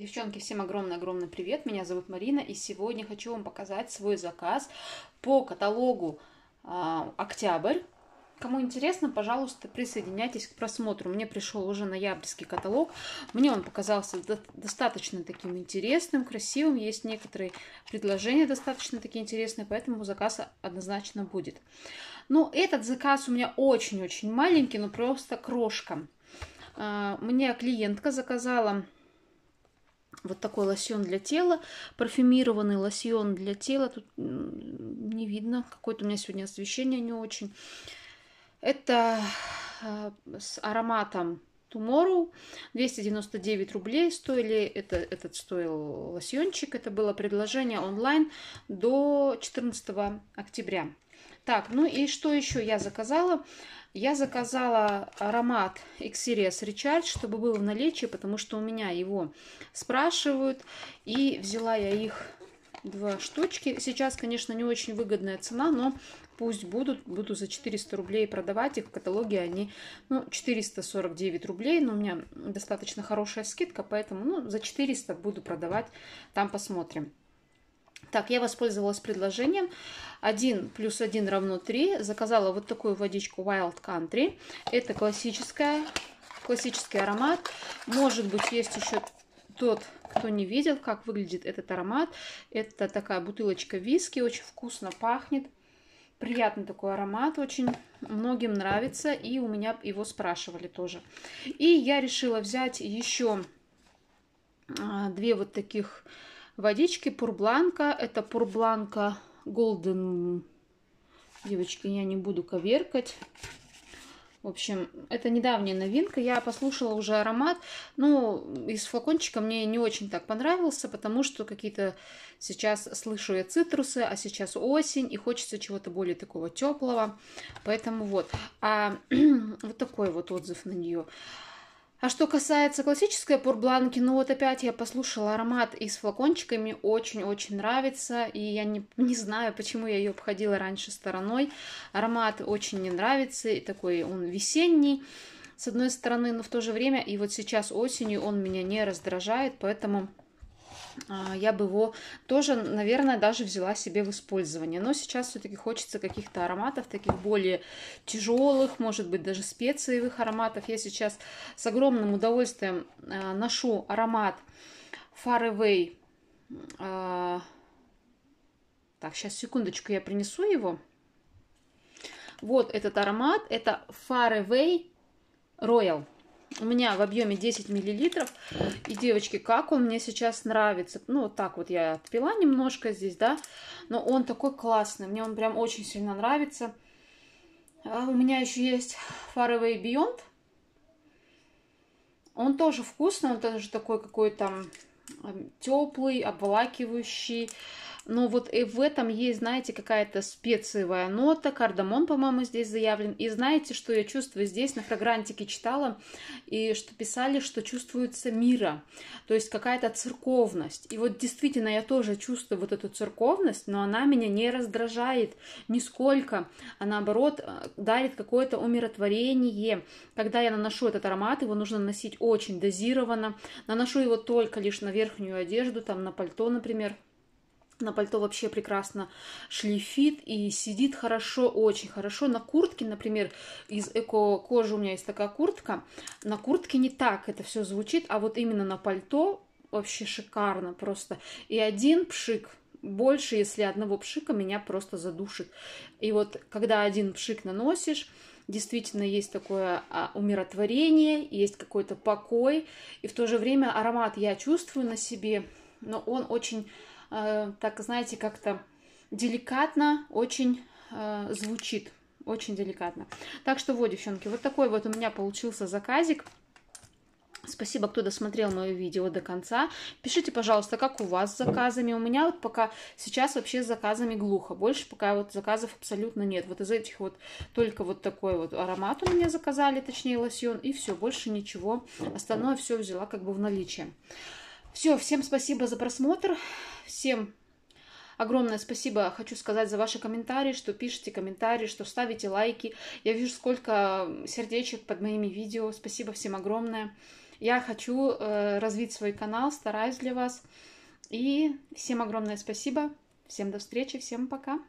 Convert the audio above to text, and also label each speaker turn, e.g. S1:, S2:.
S1: Девчонки, всем огромный-огромный привет, меня зовут Марина, и сегодня хочу вам показать свой заказ по каталогу э, «Октябрь». Кому интересно, пожалуйста, присоединяйтесь к просмотру. Мне пришел уже ноябрьский каталог. Мне он показался до достаточно таким интересным, красивым. Есть некоторые предложения достаточно такие интересные, поэтому заказ однозначно будет. Но этот заказ у меня очень-очень маленький, но просто крошка. А, мне клиентка заказала вот такой лосьон для тела, парфюмированный лосьон для тела. Тут не видно, какое-то у меня сегодня освещение не очень. Это э, с ароматом Tomorrow. 299 рублей стоили, это, этот стоил лосьончик. Это было предложение онлайн до 14 октября. Так, ну и что еще я заказала? Я заказала аромат Exeries Recharge, чтобы был в наличии, потому что у меня его спрашивают. И взяла я их два штучки. Сейчас, конечно, не очень выгодная цена, но пусть будут. Буду за 400 рублей продавать их. В каталоге они ну, 449 рублей, но у меня достаточно хорошая скидка, поэтому ну, за 400 буду продавать. Там посмотрим. Так, я воспользовалась предложением 1 плюс 1 равно 3. Заказала вот такую водичку Wild Country. Это классическая, классический аромат. Может быть, есть еще тот, кто не видел, как выглядит этот аромат. Это такая бутылочка виски, очень вкусно пахнет. Приятный такой аромат, очень многим нравится, и у меня его спрашивали тоже. И я решила взять еще а, две вот таких Водички Пурбланка. Это Пурбланка Golden. Девочки, я не буду коверкать. В общем, это недавняя новинка. Я послушала уже аромат. Ну, из флакончика мне не очень так понравился, потому что какие-то сейчас слышу я цитрусы, а сейчас осень, и хочется чего-то более такого теплого. Поэтому вот. А вот такой вот отзыв на нее. А что касается классической порбланки, ну вот опять я послушала аромат и с флакончиками очень-очень нравится, и я не, не знаю, почему я ее обходила раньше стороной. Аромат очень не нравится, и такой он весенний, с одной стороны, но в то же время, и вот сейчас осенью он меня не раздражает, поэтому а, я бы его тоже, наверное, даже взяла себе в использование. Но сейчас все-таки хочется каких-то ароматов, таких более тяжелых, может быть, даже специевых ароматов. Я сейчас с огромным удовольствием а, ношу аромат Faraway. А, так, сейчас, секундочку, я принесу его. Вот этот аромат, это Faraway Away Royal у меня в объеме 10 миллилитров. И, девочки, как он мне сейчас нравится. Ну, вот так вот я отпила немножко здесь, да. Но он такой классный. Мне он прям очень сильно нравится. А у меня еще есть Faraway Beyond. Он тоже вкусный. Он тоже такой какой-то теплый, обволакивающий. Но ну, вот и в этом есть, знаете, какая-то специевая нота. Кардамон, по-моему, здесь заявлен. И знаете, что я чувствую здесь? На фрагрантике читала, и что писали, что чувствуется мира. То есть какая-то церковность. И вот действительно я тоже чувствую вот эту церковность, но она меня не раздражает нисколько, а наоборот э, дарит какое-то умиротворение. Когда я наношу этот аромат, его нужно наносить очень дозированно. Наношу его только лишь на верхнюю одежду, там на пальто, например. На пальто вообще прекрасно шлифит и сидит хорошо, очень хорошо. На куртке, например, из эко-кожи у меня есть такая куртка. На куртке не так это все звучит, а вот именно на пальто вообще шикарно просто. И один пшик больше, если одного пшика меня просто задушит. И вот когда один пшик наносишь, действительно есть такое а, умиротворение, есть какой-то покой, и в то же время аромат я чувствую на себе, но он очень Э, так, знаете, как-то деликатно очень э, звучит. Очень деликатно. Так что вот, девчонки, вот такой вот у меня получился заказик. Спасибо, кто досмотрел мое видео до конца. Пишите, пожалуйста, как у вас с заказами. У меня вот пока сейчас вообще с заказами глухо. Больше пока вот заказов абсолютно нет. Вот из этих вот только вот такой вот аромат у меня заказали, точнее лосьон. И все, больше ничего. Остальное все взяла как бы в наличие. Все, всем спасибо за просмотр. Всем огромное спасибо хочу сказать за ваши комментарии, что пишете комментарии, что ставите лайки. Я вижу, сколько сердечек под моими видео. Спасибо всем огромное. Я хочу э, развить свой канал, стараюсь для вас. И всем огромное спасибо. Всем до встречи, всем пока.